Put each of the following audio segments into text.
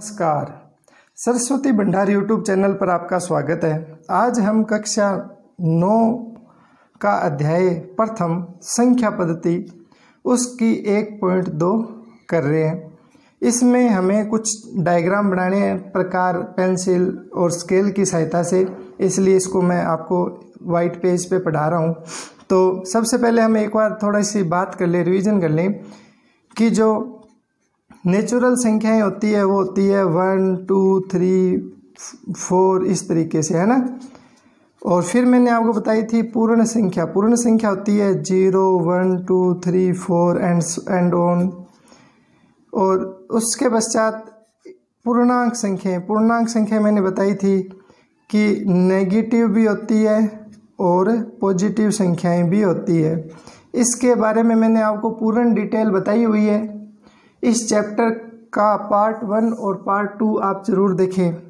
नमस्कार सरस्वती भंडार YouTube channel पर आपका स्वागत है आज हम कक्षा नौ का अध्याय प्रथम संख्या पद्धति उसकी एक पॉइंट दो कर रहे हैं इसमें हमें कुछ डायग्राम बनाने हैं प्रकार पेंसिल और स्केल की सहायता से इसलिए इसको मैं आपको वाइट पेज पे पढ़ा रहा हूँ तो सबसे पहले हम एक बार थोड़ी सी बात कर लें रिवीजन कर लें कि जो नेचुरल संख्याएं होती है वो होती है वन टू थ्री फोर इस तरीके से है ना और फिर मैंने आपको बताई थी पूर्ण संख्या पूर्ण संख्या होती है zero one two three four and and on और उसके पश्चात पूर्णांक संख्याएं पूर्णांक संख्या मैंने बताई थी कि नेगेटिव भी होती है और पॉजिटिव संख्याएं भी होती है इसके बारे में मैंने आपको पूर्ण डिटेल बताई हुई है इस चैप्टर का पार्ट वन और पार्ट टू आप ज़रूर देखें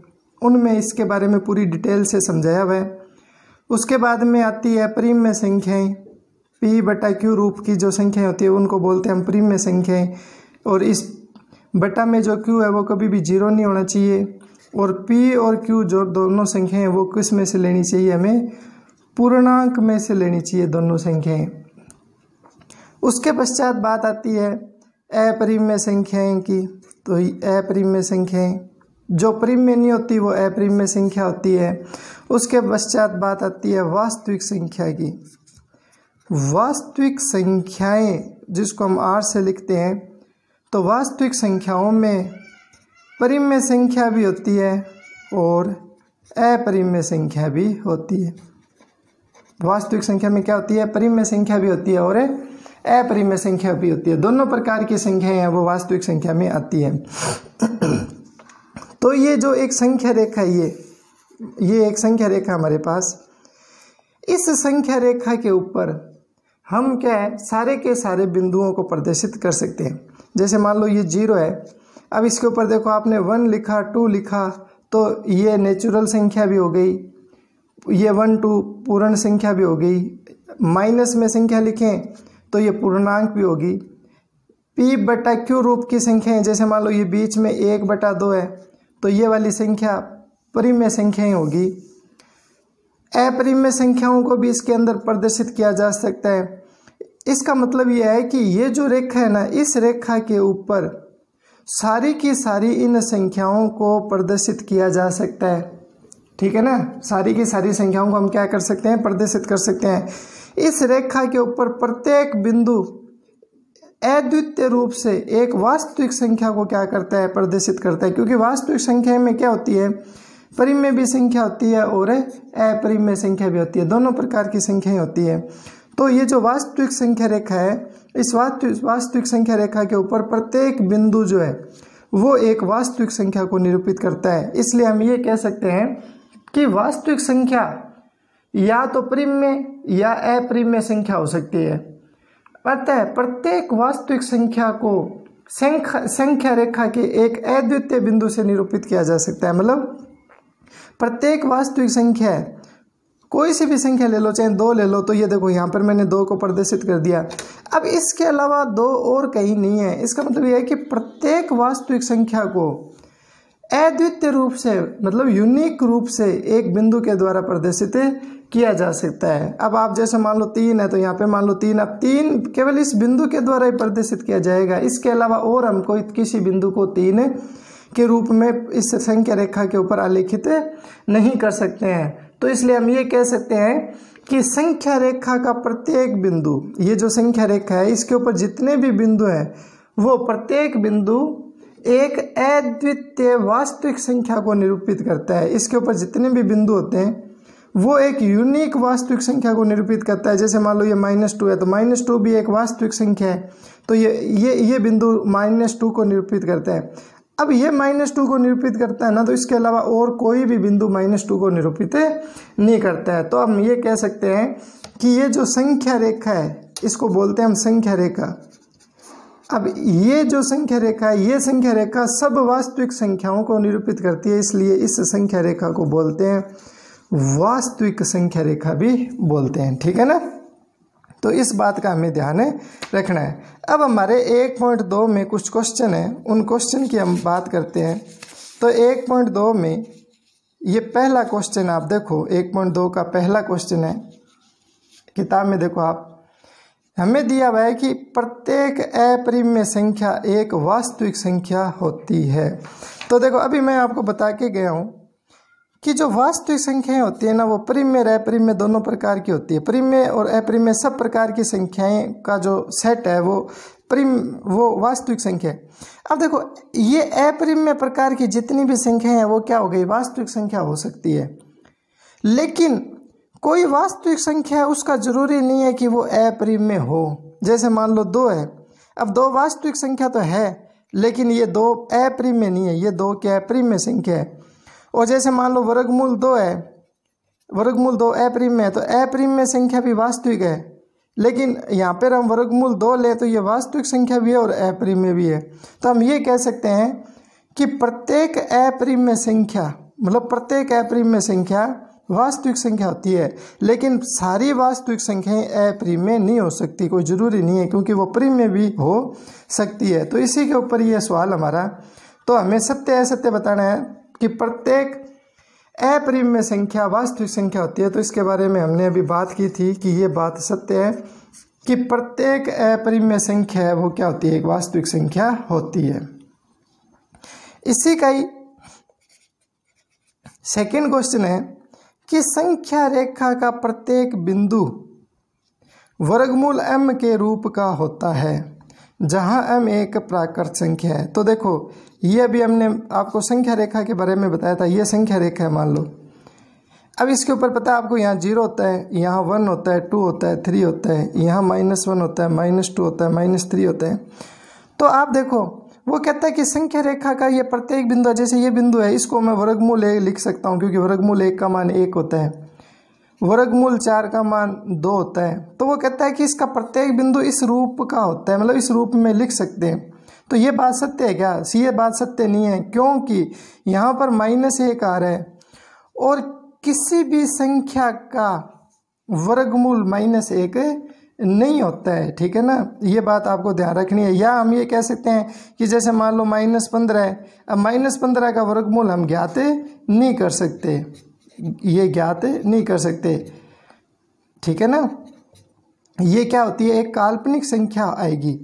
उनमें इसके बारे में पूरी डिटेल से समझाया हुआ है उसके बाद में आती है प्रीम में संख्याएं पी बटा क्यू रूप की जो संख्याएं होती है उनको बोलते हैं हम प्रीम में संख्याएं और इस बटा में जो क्यू है वो कभी भी जीरो नहीं होना चाहिए और पी और क्यू जो दोनों संख्याएं हैं वो किस में से लेनी चाहिए हमें पूर्णांक में से लेनी चाहिए दोनों संख्याएं उसके पश्चात बात आती है अपरिम संख्याएं की तो ही अपरिम संख्याएं जो परिम नहीं होती वो अपरिम संख्या होती है उसके पश्चात बात आती है वास्तविक संख्या की वास्तविक संख्याएं जिसको हम आर से लिखते हैं तो वास्तविक संख्याओं में परिम संख्या भी होती है और अपरिमय संख्या भी होती है वास्तविक संख्या में क्या होती है परिमय संख्या भी होती है और अपरिमेय संख्या भी होती है दोनों प्रकार की संख्याएं हैं वो वास्तविक संख्या में आती है तो ये जो एक संख्या रेखा ये ये एक संख्या रेखा हमारे पास इस संख्या रेखा के ऊपर हम क्या है सारे के सारे बिंदुओं को प्रदर्शित कर सकते हैं जैसे मान लो ये जीरो है अब इसके ऊपर देखो आपने वन लिखा टू लिखा तो ये नेचुरल संख्या भी हो गई ये वन टू पूर्ण संख्या भी हो गई माइनस में संख्या लिखें तो ये पूर्णांक भी होगी पी बटा क्यू रूप की संख्या है जैसे मान लो ये बीच में एक बटा दो है तो ये वाली संख्या परिमेय संख्याएं होगी अपरिमेय संख्याओं को भी इसके अंदर प्रदर्शित किया जा सकता है इसका मतलब यह है कि ये जो रेखा है ना इस रेखा के ऊपर सारी की सारी इन संख्याओं को प्रदर्शित किया जा सकता है ठीक है ना सारी की सारी संख्याओं को हम क्या कर सकते हैं प्रदर्शित कर सकते हैं इस रेखा के ऊपर प्रत्येक बिंदु अद्वितीय रूप से एक वास्तविक संख्या को क्या करता है प्रदर्शित करता है क्योंकि वास्तविक संख्या में क्या होती है परिमेय भी संख्या होती है और अपरिमेय संख्या भी होती है दोनों प्रकार की संख्याएं होती है तो ये जो वास्तविक संख्या रेखा है इस वास्तविक वास्तविक संख्या रेखा के ऊपर प्रत्येक बिंदु जो है वो एक वास्तविक संख्या को निरूपित करता है इसलिए हम ये कह सकते हैं कि वास्तविक संख्या या तो प्रिम्य या अप्रिम्य संख्या हो सकती है अतः प्रत्येक वास्तविक संख्या को संख्या संख्या रेखा के एक अद्वितीय बिंदु से निरूपित किया जा सकता है मतलब प्रत्येक वास्तविक संख्या कोई सी भी संख्या ले लो चाहे दो ले लो तो ये देखो यहाँ पर मैंने दो को प्रदर्शित कर दिया अब इसके अलावा दो और कहीं नहीं है इसका मतलब यह है कि प्रत्येक वास्तविक संख्या को अद्वितीय रूप से मतलब यूनिक रूप से एक बिंदु के द्वारा प्रदर्शित किया जा सकता है अब आप जैसे मान लो तीन है तो यहाँ पे मान लो तीन अब तीन केवल इस बिंदु के द्वारा ही प्रदर्शित किया जाएगा इसके अलावा और हम कोई किसी बिंदु को तीन के रूप में इस संख्या रेखा के ऊपर आलेखित नहीं कर सकते हैं तो इसलिए हम ये कह सकते हैं कि संख्या रेखा का प्रत्येक बिंदु ये जो संख्या रेखा है इसके ऊपर जितने भी बिंदु हैं वो प्रत्येक बिंदु एक अद्वितीय वास्तविक संख्या को निरूपित करता है इसके ऊपर जितने भी बिंदु होते हैं वो एक यूनिक वास्तविक संख्या को निरूपित करता है जैसे मान लो ये माइनस टू है तो माइनस टू भी एक वास्तविक संख्या है तो ये ये ये बिंदु माइनस टू को निरूपित करता है अब ये माइनस टू को निरूपित करता है ना तो इसके अलावा और कोई भी बिंदु माइनस टू को निरूपित नहीं करता है तो हम ये कह सकते हैं कि ये जो संख्या रेखा है इसको बोलते हैं हम संख्या रेखा अब ये जो संख्या रेखा है ये संख्या रेखा सब वास्तविक संख्याओं को निरूपित करती है इसलिए इस संख्या रेखा को बोलते हैं वास्तविक संख्या रेखा भी बोलते हैं ठीक है ना तो इस बात का हमें ध्यान रखना है अब हमारे एक पॉइंट दो में कुछ क्वेश्चन है उन क्वेश्चन की हम बात करते हैं तो एक पॉइंट दो में ये पहला क्वेश्चन आप देखो एक पॉइंट दो का पहला क्वेश्चन है किताब में देखो आप हमें दिया हुआ है कि प्रत्येक में संख्या एक वास्तविक संख्या होती है तो देखो अभी मैं आपको बता के गया हूँ कि जो वास्तविक संख्याएं होती है ना वो प्रिम और अप्रिम्य में दोनों प्रकार की होती है प्रिम में और अप्रिम में सब प्रकार की संख्याएं का जो सेट है वो प्रिम वो वास्तविक संख्या है अब देखो ये अप्रिम में प्रकार की जितनी भी संख्याएं हैं वो क्या हो गई वास्तविक संख्या हो सकती है लेकिन कोई वास्तविक संख्या है उसका जरूरी नहीं है कि वो अप्रिम में हो जैसे मान लो दो है अब दो वास्तविक संख्या तो है लेकिन ये दो अप्रिम में नहीं है ये दो के अप्रिम में संख्या है और जैसे मान लो वर्गमूल दो है वर्गमूल दो अप्रीम में है तो अप्रिम में संख्या भी वास्तविक है लेकिन यहाँ पर हम वर्गमूल दो ले तो ये वास्तविक संख्या भी है और अप्रीम में भी है तो हम ये कह सकते हैं कि प्रत्येक अप्रीम में संख्या मतलब प्रत्येक अप्रीम में संख्या वास्तविक संख्या होती है लेकिन सारी वास्तविक संख्याएं अप्रीम में नहीं हो सकती कोई ज़रूरी नहीं है क्योंकि वो प्रीम में भी हो सकती है तो इसी के ऊपर ये सवाल हमारा तो हमें सत्य असत्य बताना है कि प्रत्येक अप्रिम में संख्या वास्तविक संख्या होती है तो इसके बारे में हमने अभी बात की थी कि ये बात सत्य है कि प्रत्येक अप्रिम में संख्या है वो क्या होती है एक वास्तविक संख्या होती है इसी का ही सेकेंड क्वेश्चन है कि संख्या रेखा का प्रत्येक बिंदु वर्गमूल एम के रूप का होता है जहां एम एक प्राकृत संख्या है तो देखो ये अभी हमने आपको संख्या रेखा के बारे में बताया था ये संख्या रेखा है मान लो अब इसके ऊपर पता है आपको यहाँ जीरो होता है यहाँ वन होता है टू होता है थ्री होता है यहाँ माइनस वन होता है माइनस टू होता है माइनस थ्री होता है तो आप देखो वो कहता है कि संख्या रेखा का ये प्रत्येक बिंदु जैसे ये बिंदु है इसको मैं वर्गमूल एक लिख सकता हूँ क्योंकि वर्गमूल एक का मान एक होता है वर्गमूल चार का मान दो होता है तो वो कहता है कि इसका प्रत्येक बिंदु इस रूप का होता है मतलब इस रूप में लिख सकते हैं तो ये बात सत्य है क्या सी ये बात सत्य नहीं है क्योंकि यहाँ पर माइनस एक आ रहा है और किसी भी संख्या का वर्गमूल माइनस एक नहीं होता है ठीक है ना ये बात आपको ध्यान रखनी है या हम ये कह सकते हैं कि जैसे मान लो माइनस पंद्रह है अब माइनस पंद्रह का वर्गमूल हम ज्ञात नहीं कर सकते ये ज्ञात नहीं कर सकते ठीक है ना ये क्या होती है एक काल्पनिक संख्या आएगी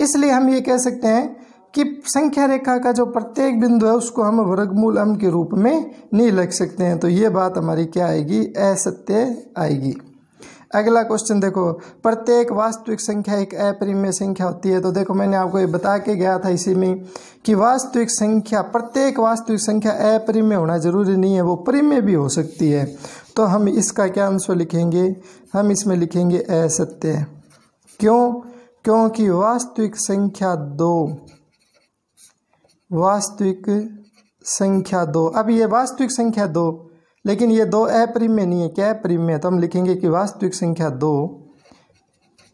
इसलिए हम ये कह सकते हैं कि संख्या रेखा का जो प्रत्येक बिंदु है उसको हम वर्गमूल अम के रूप में नहीं लिख सकते हैं तो ये बात हमारी क्या आएगी असत्य आएगी अगला क्वेश्चन देखो प्रत्येक वास्तविक संख्या एक अपरिमेय संख्या होती है तो देखो मैंने आपको ये बता के गया था इसी में कि वास्तविक संख्या प्रत्येक वास्तविक संख्या अपरिमेय होना जरूरी नहीं है वो परिमेय भी हो सकती है तो हम इसका क्या आंसर लिखेंगे हम इसमें लिखेंगे असत्य क्यों क्योंकि वास्तविक संख्या दो वास्तविक संख्या दो अब ये वास्तविक संख्या दो लेकिन ये दो अपरिम में नहीं है क्या अपरिम में तो हम लिखेंगे कि वास्तविक संख्या दो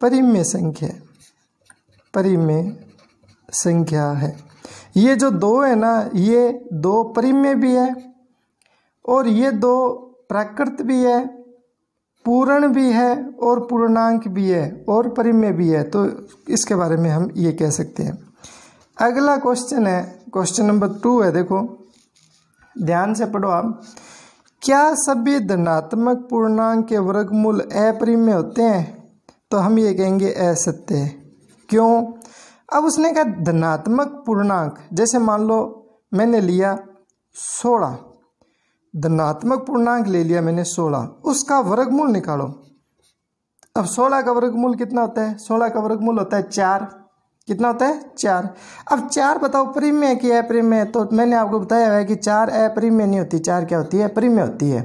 परिम्य संख्या परिम्य संख्या है ये जो दो है ना ये दो परिम्य भी है और ये दो प्राकृत भी है पूर्ण भी है और पूर्णांक भी है और परिमेय भी है तो इसके बारे में हम ये कह सकते हैं अगला क्वेश्चन है क्वेश्चन नंबर टू है देखो ध्यान से पढ़ो आप क्या सभी धनात्मक पूर्णांक के वर्गमूल अपरिमेय होते हैं तो हम ये कहेंगे असत्य क्यों अब उसने कहा धनात्मक पूर्णांक जैसे मान लो मैंने लिया सोलह धनात्मक पूर्णांक ले लिया मैंने सोलह उसका वर्गमूल निकालो अब सोलह का वर्गमूल कितना होता है सोलह का वर्गमूल होता है चार कितना होता है चार अब चार बताओ परिमेय की अपरिमेय तो मैंने आपको बताया है कि चार अपरिमेय नहीं होती चार क्या होती है परिमेय होती है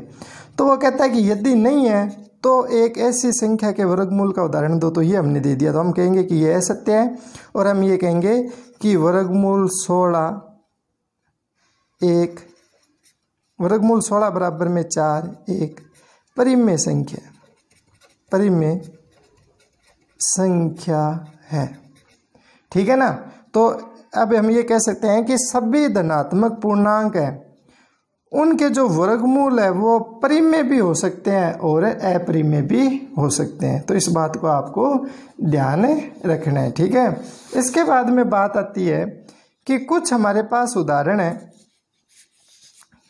तो वो कहता है कि यदि नहीं है तो एक ऐसी संख्या के वर्गमूल का उदाहरण दो तो ये हमने दे दिया तो हम कहेंगे कि ये असत्य है और हम ये कहेंगे कि वर्गमूल सोलह एक वर्गमूल सोलह बराबर में चार एक परिमेय संख्या परिमेय संख्या है ठीक है ना तो अब हम ये कह सकते हैं कि सभी धनात्मक पूर्णांक हैं उनके जो वर्गमूल है वो परिमेय भी हो सकते हैं और अपरिमेय भी हो सकते हैं तो इस बात को आपको ध्यान रखना है ठीक है इसके बाद में बात आती है कि कुछ हमारे पास उदाहरण है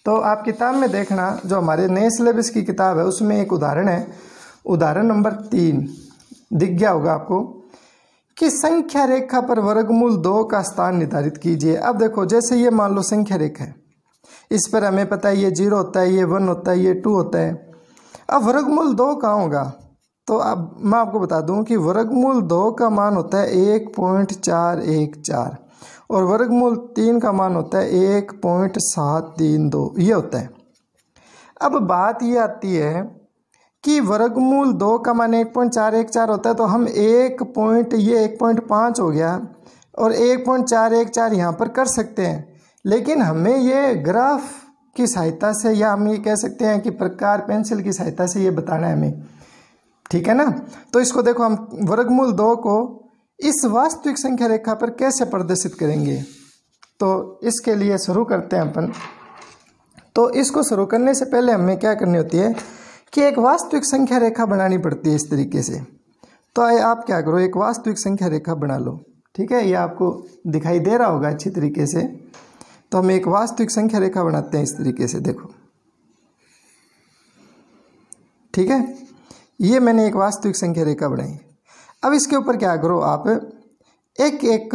तो आप किताब में देखना जो हमारे नए सिलेबस की किताब है उसमें एक उदाहरण है उदाहरण नंबर तीन दिख गया होगा आपको कि संख्या रेखा पर वर्गमूल दो का स्थान निर्धारित कीजिए अब देखो जैसे ये मान लो संख्या रेखा है इस पर हमें पता है ये जीरो होता है ये वन होता है ये टू होता है अब वर्गमूल दो कहाँ होगा तो अब मैं आपको बता दूं कि वर्गमूल दो का मान होता है एक पॉइंट चार एक चार और वर्गमूल तीन का मान होता है एक पॉइंट सात तीन दो ये होता है अब बात ये आती है कि वर्गमूल दो का मान एक पॉइंट चार एक चार होता है तो हम एक पॉइंट ये एक पॉइंट पाँच हो गया और एक पॉइंट चार एक चार यहाँ पर कर सकते हैं लेकिन हमें ये ग्राफ की सहायता से या हम ये कह सकते हैं कि प्रकार पेंसिल की सहायता से ये बताना है हमें ठीक है ना तो इसको देखो हम वर्गमूल दो को इस वास्तविक संख्या रेखा पर कैसे प्रदर्शित करेंगे तो इसके लिए शुरू करते हैं अपन तो इसको शुरू करने से पहले हमें क्या करनी होती है कि एक वास्तविक संख्या रेखा बनानी पड़ती है इस तरीके से तो आए आप क्या करो एक वास्तविक संख्या रेखा बना लो ठीक है ये आपको दिखाई दे रहा होगा अच्छी तरीके से तो हम एक वास्तविक संख्या रेखा बनाते हैं इस तरीके से देखो ठीक है ये मैंने एक वास्तविक संख्या रेखा बनाई अब इसके ऊपर क्या करो आप एक एक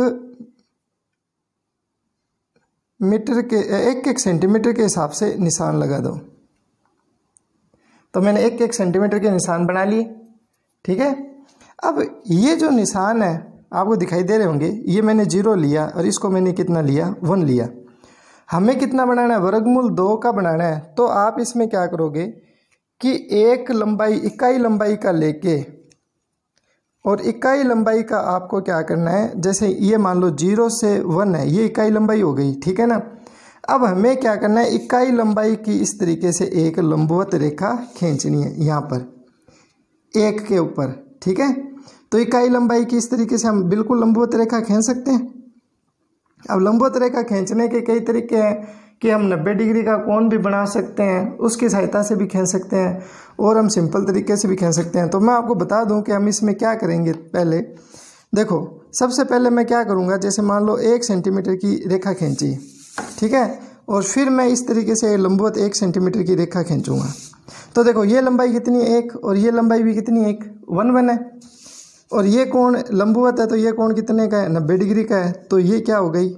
मीटर के एक एक सेंटीमीटर के हिसाब से निशान लगा दो तो मैंने एक एक सेंटीमीटर के निशान बना लिए ठीक है अब ये जो निशान है आपको दिखाई दे रहे होंगे ये मैंने जीरो लिया और इसको मैंने कितना लिया वन लिया हमें कितना बनाना है वर्गमूल दो का बनाना है तो आप इसमें क्या करोगे कि एक लंबाई इकाई लंबाई का लेके और इकाई लंबाई का आपको क्या करना है जैसे ये मान लो जीरो से वन है ये इकाई लंबाई हो गई ठीक है ना अब हमें क्या करना है इकाई लंबाई की इस तरीके से एक लंबवत रेखा खींचनी है यहाँ पर एक के ऊपर ठीक है तो इकाई लंबाई की इस तरीके से हम बिल्कुल लंबवत रेखा खींच सकते हैं अब लंबवत रेखा खींचने के कई तरीके हैं कि हम 90 डिग्री का कोण भी बना सकते हैं उसकी सहायता से भी खींच सकते हैं और हम सिंपल तरीके से भी खेल सकते हैं तो मैं आपको बता दूं कि हम इसमें क्या करेंगे पहले देखो सबसे पहले मैं क्या करूँगा जैसे मान लो एक सेंटीमीटर की रेखा खींची ठीक है और फिर मैं इस तरीके से लंबवत एक सेंटीमीटर की रेखा खींचूँगा तो देखो ये लंबाई कितनी एक और ये लंबाई भी कितनी एक वन वन है और ये कोण लंबवत है तो ये कोण कितने का है नब्बे डिग्री का है तो ये क्या हो गई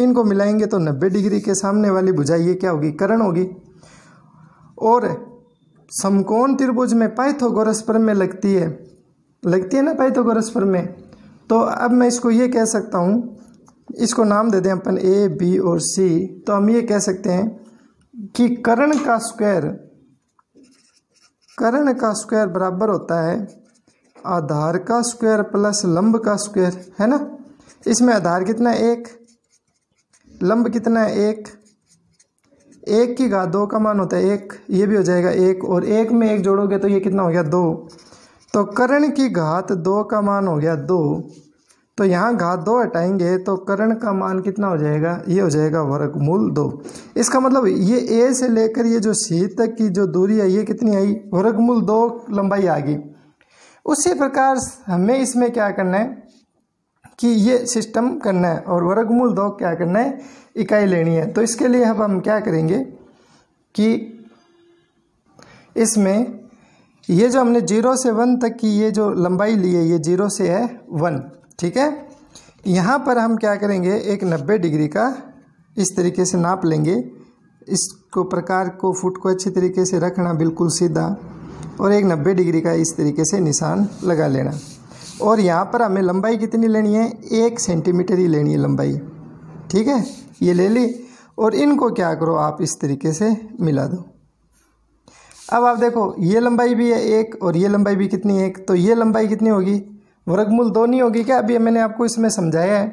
इनको मिलाएंगे तो 90 डिग्री के सामने वाली बुझाई ये क्या होगी करण होगी और समकोण त्रिभुज में पाइथागोरस में लगती है लगती है ना पाइथागोरस में तो अब मैं इसको ये कह सकता हूँ इसको नाम दे दें अपन ए बी और सी तो हम ये कह सकते हैं कि करण का स्क्वायर करण का स्क्वायर बराबर होता है आधार का स्क्वायर प्लस लंब का स्क्वायर है ना इसमें आधार कितना एक लंब कितना है एक एक की घात दो का मान होता है एक ये भी हो जाएगा एक और एक में एक जोड़ोगे तो ये कितना हो गया दो तो करण की घात दो का मान हो गया दो तो यहाँ घात दो हटाएंगे तो करण का मान कितना हो जाएगा ये हो जाएगा वर्गमूल दो इसका मतलब ये ए से लेकर ये जो सी तक की जो दूरी है ये कितनी आई मूल दो लंबाई आ गई उसी प्रकार हमें इसमें क्या करना है कि ये सिस्टम करना है और वर्गमूल दो क्या करना है इकाई लेनी है तो इसके लिए अब हम क्या करेंगे कि इसमें ये जो हमने जीरो से वन तक की ये जो लंबाई ली है ये जीरो से है वन ठीक है यहाँ पर हम क्या करेंगे एक नब्बे डिग्री का इस तरीके से नाप लेंगे इसको प्रकार को फुट को अच्छी तरीके से रखना बिल्कुल सीधा और एक नब्बे डिग्री का इस तरीके से निशान लगा लेना और यहाँ पर हमें लंबाई कितनी लेनी है एक सेंटीमीटर ही लेनी है लंबाई ठीक है ये ले ली और इनको क्या करो आप इस तरीके से मिला दो अब आप देखो ये लंबाई भी है एक और ये लंबाई भी कितनी है एक तो ये लंबाई कितनी होगी वर्गमूल दो नहीं होगी क्या अभी मैंने आपको इसमें समझाया है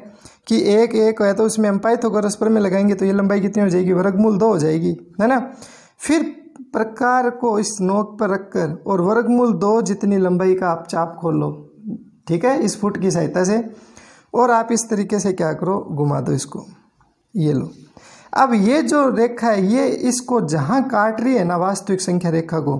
कि एक एक है तो उसमें हम पाइथागोरस पर में लगाएंगे तो ये लंबाई कितनी हो जाएगी वर्गमूल दो हो जाएगी है ना फिर प्रकार को इस नोक पर रखकर और वर्गमूल दो जितनी लंबाई का आप चाप खोल लो ठीक है इस फुट की सहायता से और आप इस तरीके से क्या करो घुमा दो इसको ये लो अब ये जो रेखा है ये इसको जहाँ काट रही है ना वास्तविक संख्या रेखा को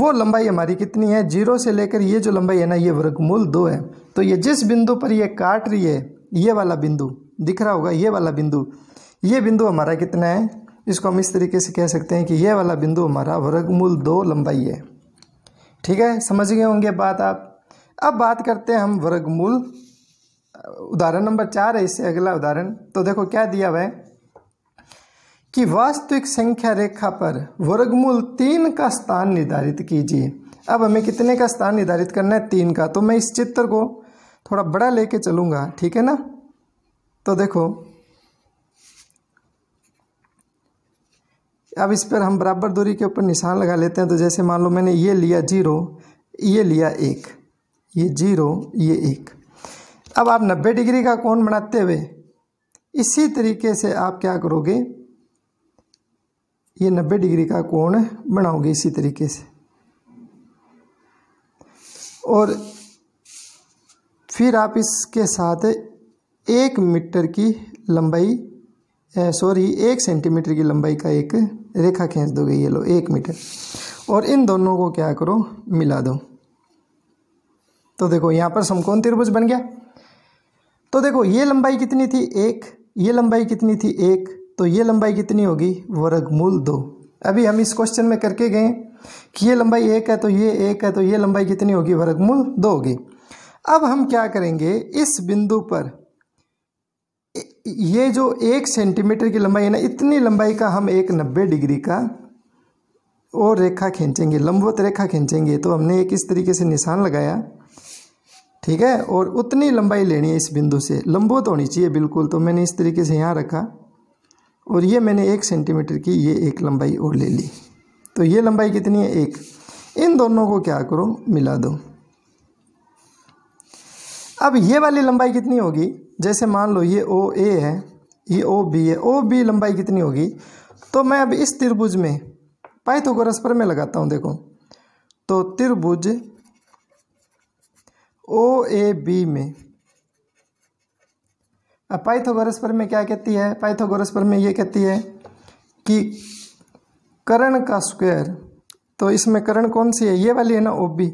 वो लंबाई हमारी कितनी है जीरो से लेकर ये जो लंबाई है ना ये वर्गमूल दो है तो ये जिस बिंदु पर ये काट रही है ये वाला बिंदु दिख रहा होगा ये वाला बिंदु ये बिंदु हमारा कितना है इसको हम इस तरीके से कह सकते हैं कि ये वाला बिंदु हमारा वर्गमूल दो लंबाई है ठीक है समझ गए होंगे बात आप अब बात करते हैं हम वर्गमूल उदाहरण नंबर चार है इससे अगला उदाहरण तो देखो क्या दिया हुआ है कि वास्तविक संख्या रेखा पर वर्गमूल तीन का स्थान निर्धारित कीजिए अब हमें कितने का स्थान निर्धारित करना है तीन का तो मैं इस चित्र को थोड़ा बड़ा लेके चलूंगा ठीक है ना तो देखो अब इस पर हम बराबर दूरी के ऊपर निशान लगा लेते हैं तो जैसे मान लो मैंने ये लिया जीरो ये लिया एक ये जीरो ये एक अब आप नब्बे डिग्री का कोण बनाते हुए इसी तरीके से आप क्या करोगे ये नब्बे डिग्री का कोण बनाओगे इसी तरीके से और फिर आप इसके साथ एक मीटर की लंबाई सॉरी एक सेंटीमीटर की लंबाई का एक रेखा खींच दोगे ये लो एक मीटर और इन दोनों को क्या करो मिला दो तो देखो यहाँ पर समकोण त्रिभुज बन गया तो देखो ये लंबाई कितनी थी एक ये लंबाई कितनी थी एक तो ये लंबाई कितनी होगी वर्गमूल दो अभी हम इस क्वेश्चन में करके गए कि ये लंबाई एक है तो ये एक है तो ये लंबाई कितनी होगी वर्गमूल दो होगी अब हम क्या करेंगे इस बिंदु पर ये जो एक सेंटीमीटर की लंबाई है ना इतनी लंबाई का हम एक नब्बे डिग्री का और रेखा खींचेंगे लंबवत रेखा खींचेंगे तो हमने एक इस तरीके से निशान लगाया ठीक है और उतनी लंबाई लेनी है इस बिंदु से लंबोत होनी चाहिए बिल्कुल तो मैंने इस तरीके से यहाँ रखा और ये मैंने एक सेंटीमीटर की ये एक लंबाई और ले ली तो ये लंबाई कितनी है एक इन दोनों को क्या करो मिला दो अब ये वाली लंबाई कितनी होगी जैसे मान लो ये ओ ए है ये ओ बी है ओ बी लंबाई कितनी होगी तो मैं अब इस त्रिभुज में गोरस पर मैं लगाता हूँ देखो तो त्रिभुज ओ ए बी में अब पाइथागोरस पर में क्या कहती है पाइथागोरस पर में ये कहती है कि करण का स्क्वायर तो इसमें करण कौन सी है ये वाली है ना ओ बी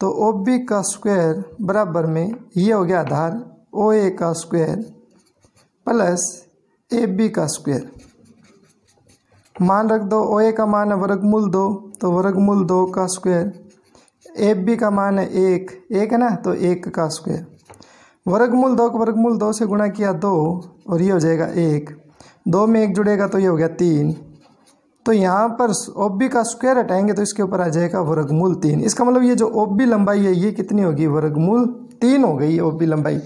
तो ओ बी का स्क्वायर बराबर में ये हो गया आधार ओ ए का स्क्वायर प्लस ए बी का स्क्वायर मान रख दो ओ ए का मान है वर्गमूल दो तो वर्गमूल दो का स्क्वायर एफ बी का मान है एक एक है ना तो एक का स्क्वायर वर्गमूल दो वर्गमूल दो से गुणा किया दो और ये हो जाएगा एक दो में एक जुड़ेगा तो ये हो गया तीन तो यहाँ पर ओब बी का स्क्वायर हटाएंगे तो इसके ऊपर आ जाएगा वर्गमूल तीन इसका मतलब ये जो ओब बी लंबाई है ये कितनी होगी वर्गमूल तीन हो गई ओब बी लंबाई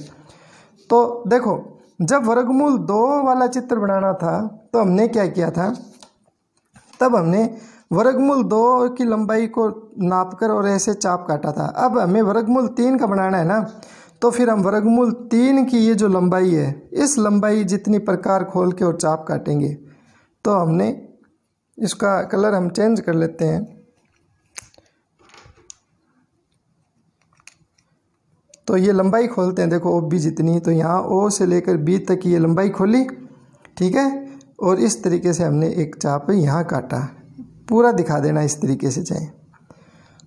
तो देखो जब वर्गमूल दो वाला चित्र बनाना था तो हमने क्या किया था तब हमने वर्गमूल दो की लंबाई को नापकर और ऐसे चाप काटा था अब हमें वर्गमूल तीन का बनाना है ना तो फिर हम वर्गमूल तीन की ये जो लंबाई है इस लंबाई जितनी प्रकार खोल के और चाप काटेंगे तो हमने इसका कलर हम चेंज कर लेते हैं तो ये लंबाई खोलते हैं देखो ओ बी जितनी तो यहाँ ओ से लेकर बी तक ये लंबाई खोली ठीक है और इस तरीके से हमने एक चाप यहाँ काटा पूरा दिखा देना इस तरीके से चाहे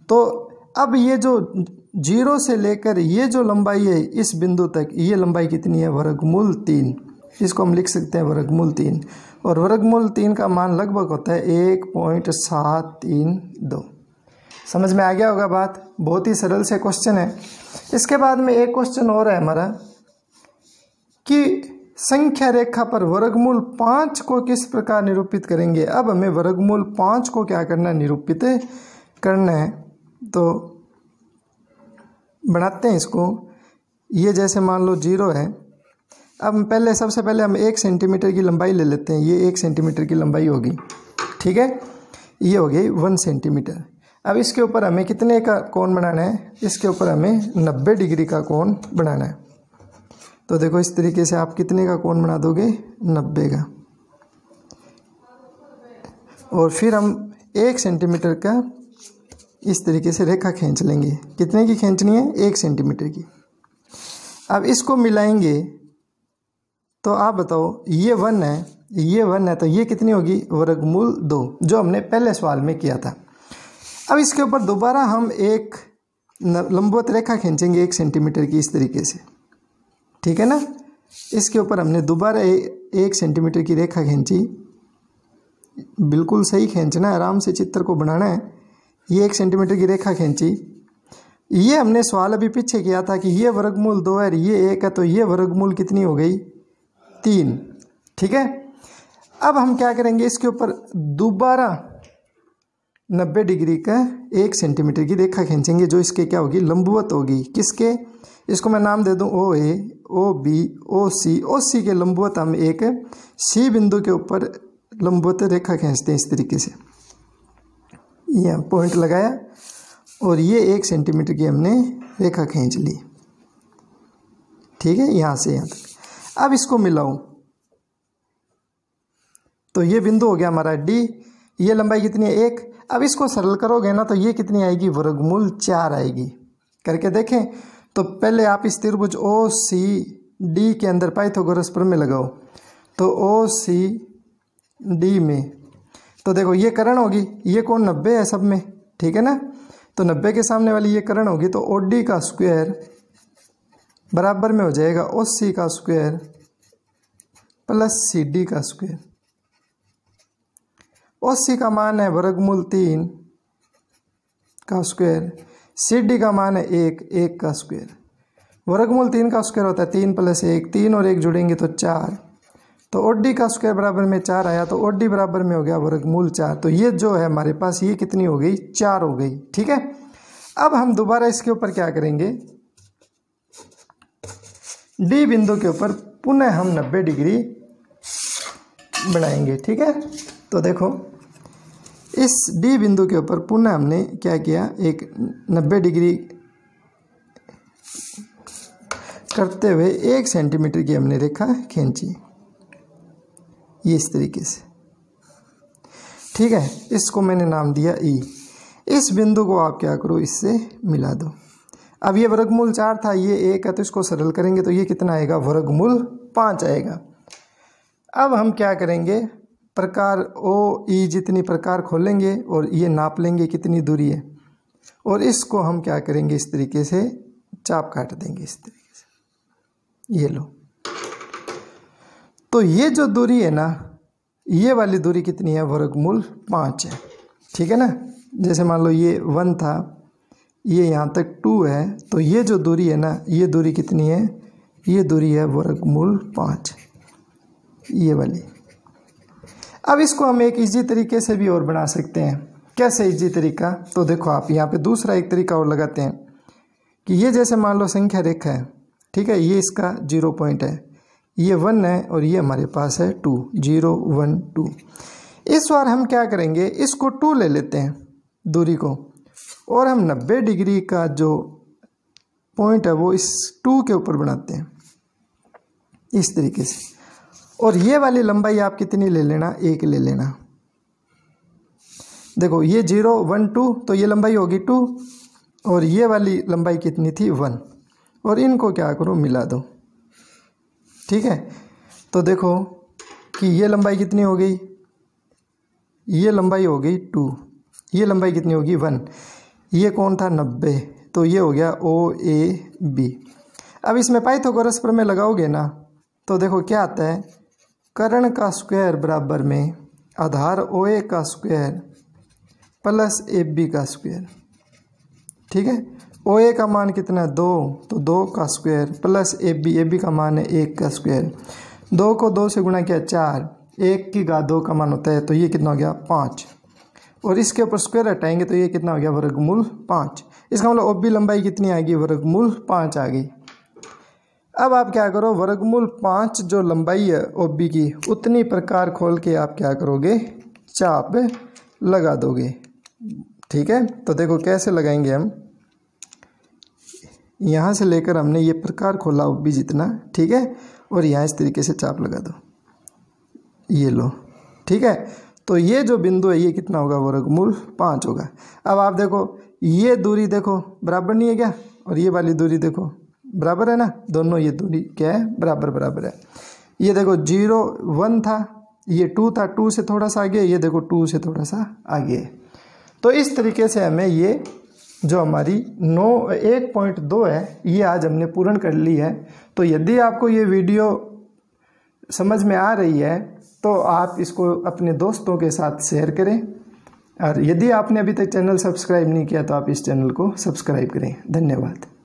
तो अब ये जो जीरो से लेकर ये जो लंबाई है इस बिंदु तक ये लंबाई कितनी है वर्गमूल तीन इसको हम लिख सकते हैं वर्गमूल तीन और वर्गमूल तीन का मान लगभग होता है एक पॉइंट सात तीन दो समझ में आ गया होगा बात बहुत ही सरल से क्वेश्चन है इसके बाद में एक क्वेश्चन और है हमारा कि संख्या रेखा पर वर्गमूल पाँच को किस प्रकार निरूपित करेंगे अब हमें वर्गमूल पाँच को क्या करना है निरूपित करना है तो बनाते हैं इसको ये जैसे मान लो जीरो है अब पहले सबसे पहले हम एक सेंटीमीटर की लंबाई ले लेते हैं ये एक सेंटीमीटर की लंबाई होगी ठीक है ये हो गई वन सेंटीमीटर अब इसके ऊपर हमें कितने का कोण बनाना है इसके ऊपर हमें नब्बे डिग्री का कोण बनाना है तो देखो इस तरीके से आप कितने का कोण बना दोगे नब्बे का और फिर हम एक सेंटीमीटर का इस तरीके से रेखा खींच लेंगे कितने की खींचनी है एक सेंटीमीटर की अब इसको मिलाएंगे तो आप बताओ ये वन है ये वन है तो ये कितनी होगी वर्गमूल दो जो हमने पहले सवाल में किया था अब इसके ऊपर दोबारा हम एक लंबवत रेखा खींचेंगे एक सेंटीमीटर की इस तरीके से ठीक है ना इसके ऊपर हमने दोबारा एक सेंटीमीटर की रेखा खींची बिल्कुल सही खींचना आराम से चित्र को बनाना है ये एक सेंटीमीटर की रेखा खींची ये हमने सवाल अभी पीछे किया था कि ये वर्गमूल दो है ये एक है तो ये वर्गमूल कितनी हो गई तीन ठीक है अब हम क्या करेंगे इसके ऊपर दोबारा नब्बे डिग्री का एक सेंटीमीटर की रेखा खींचेंगे जो इसके क्या होगी लंबवत होगी किसके इसको मैं नाम दे दूं ओ ए ओ बी ओ सी ओ सी के लंबवत हम एक सी बिंदु के ऊपर लंबवत रेखा खींचते हैं इस तरीके से ये पॉइंट लगाया और ये एक सेंटीमीटर की हमने रेखा खींच ली ठीक है यहाँ से यहाँ तक अब इसको मिलाऊं तो ये बिंदु हो गया हमारा डी ये लंबाई कितनी है एक अब इसको सरल करोगे ना तो ये कितनी आएगी वर्गमूल चार आएगी करके देखें तो पहले आप इस त्रिभुज ओ सी डी के अंदर पाइथागोरस प्रमेय लगाओ तो ओ सी डी में तो देखो ये करण होगी ये कौन नब्बे है सब में ठीक है ना तो नब्बे के सामने वाली ये करण होगी तो ओ डी का स्क्वायर बराबर में हो जाएगा ओ सी का स्क्वायर प्लस सी डी का स्क्वायर ओ सी का मान है वर्गमूल तीन का स्क्वायर सी डी का मान है एक एक का स्क्वेयर वर्गमूल तीन का स्क्वायर होता है तीन प्लस एक तीन और एक जुड़ेंगे तो चार तो ओडी का स्क्वायर बराबर में चार आया तो ओडी बराबर में हो गया वर्गमूल चार तो ये जो है हमारे पास ये कितनी हो गई चार हो गई ठीक है अब हम दोबारा इसके ऊपर क्या करेंगे डी बिंदु के ऊपर पुनः हम नब्बे डिग्री बनाएंगे ठीक है तो देखो इस डी बिंदु के ऊपर पुनः हमने क्या किया एक नब्बे डिग्री करते हुए एक सेंटीमीटर की हमने रेखा खींची ये इस तरीके से ठीक है इसको मैंने नाम दिया ई e। इस बिंदु को आप क्या करो इससे मिला दो अब ये वर्गमूल चार था ये एक है तो इसको सरल करेंगे तो ये कितना आएगा वर्गमूल पाँच आएगा अब हम क्या करेंगे प्रकार ओ ई जितनी प्रकार खोलेंगे और ये नाप लेंगे कितनी दूरी है और इसको हम क्या करेंगे इस तरीके से चाप काट देंगे इस तरीके से ये लो तो ये जो दूरी है ना ये वाली दूरी कितनी है वर्गमूल पाँच है ठीक है ना जैसे मान लो ये वन था ये यहाँ तक टू है तो ये जो दूरी है ना ये दूरी कितनी है ये दूरी है वर्गमूल पाँच ये वाली अब इसको हम एक ईजी तरीके से भी और बना सकते हैं कैसे ईजी तरीका तो देखो आप यहाँ पे दूसरा एक तरीका और लगाते हैं कि ये जैसे मान लो संख्या रेखा है ठीक है ये इसका जीरो पॉइंट है ये वन है और ये हमारे पास है टू जीरो वन टू इस बार हम क्या करेंगे इसको टू ले लेते हैं दूरी को और हम नब्बे डिग्री का जो पॉइंट है वो इस टू के ऊपर बनाते हैं इस तरीके से और ये वाली लंबाई आप कितनी ले लेना एक ले लेना देखो ये जीरो वन टू तो ये लंबाई होगी टू और ये वाली लंबाई कितनी थी वन और इनको क्या करो मिला दो ठीक है तो देखो कि ये लंबाई कितनी हो गई ये लंबाई हो गई टू ये लंबाई कितनी होगी वन ये कौन था नब्बे तो ये हो गया ओ ए बी अब इसमें पाइथागोरस प्रमेय लगाओगे ना तो देखो क्या आता है कर्ण का स्क्वायर बराबर में आधार ओ ए का स्क्वायर प्लस ए बी का स्क्वायर ठीक है ओ ए का मान कितना है दो तो दो का square plus A B A B का मान है एक का स्क्वायर दो को दो से गुणा किया चार एक की गा दो का मान होता है तो ये कितना हो गया पाँच और इसके ऊपर स्क्वायर हटाएंगे तो ये कितना हो गया वर्गमूल पाँच इसका मतलब ओ बी लंबाई कितनी आ गई वर्गमूल पाँच आ गई अब आप क्या करो वर्गमूल पाँच जो लंबाई है ओ बी की उतनी प्रकार खोल के आप क्या करोगे चाप लगा दोगे ठीक है तो देखो कैसे लगाएंगे हम यहाँ से लेकर हमने ये प्रकार खोला ओ बी जितना ठीक है और यहाँ इस तरीके से चाप लगा दो ये लो ठीक है तो ये जो बिंदु है ये कितना होगा वर्गमूल पाँच होगा अब आप देखो ये दूरी देखो बराबर नहीं है क्या और ये वाली दूरी देखो बराबर है ना दोनों ये दूरी क्या है बराबर बराबर है ये देखो जीरो वन था ये टू था टू से थोड़ा सा आगे ये देखो टू से थोड़ा सा आगे है तो इस तरीके से हमें ये जो हमारी नौ एक पॉइंट दो है ये आज हमने पूर्ण कर ली है तो यदि आपको ये वीडियो समझ में आ रही है तो आप इसको अपने दोस्तों के साथ शेयर करें और यदि आपने अभी तक चैनल सब्सक्राइब नहीं किया तो आप इस चैनल को सब्सक्राइब करें धन्यवाद